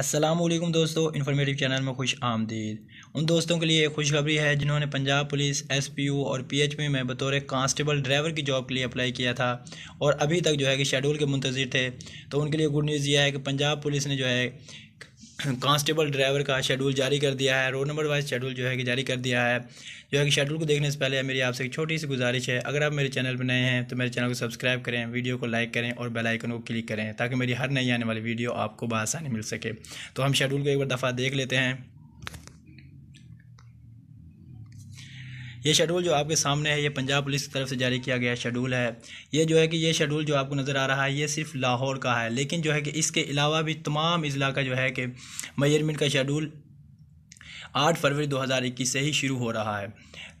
अस्सलाम वालेकुम दोस्तों इन्फॉर्मेटिव चैनल में खुश आमदीद उन दोस्तों के लिए एक खुशखबरी है जिन्होंने पंजाब पुलिस एसपीयू और पीएचपी में बतौर कांस्टेबल ड्राइवर की जॉब के लिए अप्लाई किया था और अभी तक जो है कि शेड्यूल के मुंतजर थे तो उनके लिए गुड न्यूज़ यह है कि पंजाब पुलिस ने जो है कांस्टेबल ड्राइवर का शेड्यूल जारी कर दिया है रोड नंबर वाइज शेड्यूल जो है कि जारी कर दिया है जो है कि शेड्यूल को देखने से पहले मेरी आपसे एक छोटी सी गुजारिश है अगर आप मेरे चैनल पर नए हैं तो मेरे चैनल को सब्सक्राइब करें वीडियो को लाइक करें और बेल आइकन को क्लिक करें ताकि मेरी हर नई आने वाली वीडियो आपको बसानी मिल सके तो हम शेड्यूल को एक बार दफ़ा देख लेते हैं ये शेड्यूल जो आपके सामने है ये पंजाब पुलिस की तरफ से जारी किया गया शेड्यूल है ये जो है कि ये शेड्यूल जो आपको नज़र आ रहा है ये सिर्फ लाहौर का है लेकिन जो है कि इसके अलावा भी तमाम अजला का जो है कि मयरमिन का शेड्यूल आठ फरवरी 2021 से ही शुरू हो रहा है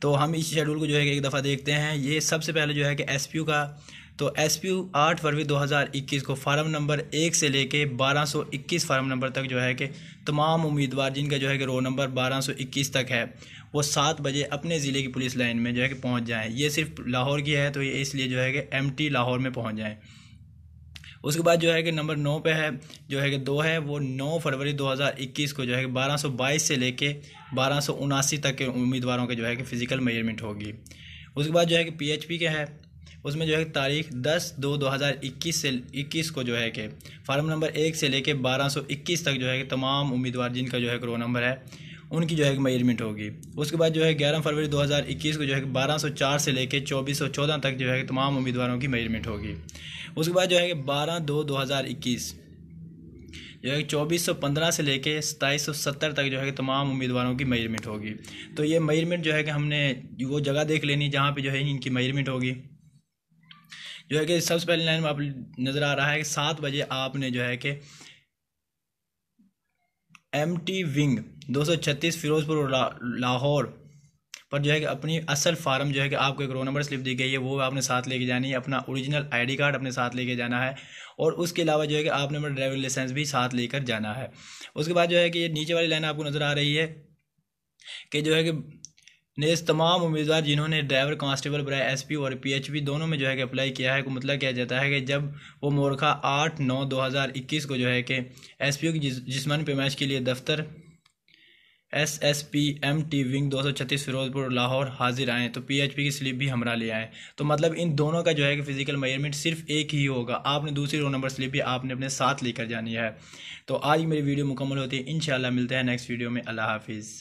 तो हम इस शेड्यूल को जो है कि एक दफ़ा देखते हैं ये सबसे पहले जो है कि एस का तो एस पी यू आठ फरवरी दो हज़ार इक्कीस को फार्म नंबर एक से लेके बारह सौ इक्कीस फार्म नंबर तक जो है कि तमाम उम्मीदवार जिनका जो है कि रोल नंबर बारह सौ इक्कीस तक है वो सात बजे अपने ज़िले की पुलिस लाइन में जो है कि पहुँच जाएँ ये सिर्फ लाहौर की है तो ये इसलिए जो है कि एम टी लाहौर में पहुँच जाएँ उसके बाद जो है कि नंबर नौ पे है जो है कि दो है वो नौ फरवरी 2021 को जो है कि 1222 से लेके बारह तक के उम्मीदवारों के जो है कि फ़िज़िकल मेजरमेंट होगी उसके बाद जो है कि पीएचपी के है उसमें जो है तारीख दस दो 2021 हज़ार इक्कीस से इक्कीस को जो है कि फार्म नंबर एक से लेके बारह सौ इक्कीस तक जो है कि तमाम उम्मीदवार जिनका जो है रो नंबर है उनकी जो है मेजरमेंट होगी उसके बाद जो है ग्यारह फरवरी 2021 को जो है सौ 1204 से लेकर 2414 तक जो है तमाम उम्मीदवारों की मेजरमेंट होगी उसके बाद जो है कि बारह दो दो हज़ार इक्कीस जो है चौबीस सौ पंद्रह से लेके सताईस सौ सत्तर तक जो है कि तमाम उम्मीदवारों की मेजरमेंट होगी तो ये मेजरमेंट जो है कि हमने वो जगह देख लेनी जहाँ पे जो है इनकी मेजरमेंट होगी जो है कि सबसे पहले लाइन में आप नज़र आ रहा है कि सात बजे आपने जो है कि एम टी विंग दो सौ छत्तीस फिरोजपुर और लाहौर पर जो है कि अपनी असल फार्म जो है कि आपको एक रोल नंबर स्लिप दी गई है वो आपने साथ लेके जानी है अपना ओरिजिनल आईडी कार्ड अपने साथ लेके जाना है और उसके अलावा जो है कि आपने अपना ड्राइविंग लाइसेंस भी साथ लेकर जाना है उसके बाद जो है कि ये नीचे वाली लाइन आपको नज़र आ रही है कि जो है कि इस तमाम उम्मीदवार जिन्होंने ड्राइवर कांस्टेबल एस पी और पी दोनों में जो है कि अप्लाई किया है को मतलब किया जाता है कि जब वो मोरखा आठ नौ दो हज़ार इक्कीस को जो है कि एस पी ओ की जिसमानी पेमाइश के लिए दफ्तर S S P M T wing दो सौ छत्तीस फिरोजपुर लाहौर हाजिर आएँ तो पी एच पी की स्लिप भी हमारा ले आएँ तो मतलब इन दोनों का जो है कि फ़िज़िकल मेजरमेंट सिर्फ एक ही होगा आपने दूसरी रोल नंबर स्लिप भी आपने अपने साथ लेकर जानी है तो आज मेरी वीडियो मुकम्मल होती है इन मिलते हैं नेक्स्ट वीडियो में अल्लाह हाफिज़